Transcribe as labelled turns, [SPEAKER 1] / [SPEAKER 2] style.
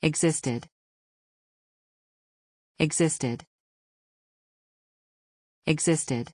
[SPEAKER 1] existed existed existed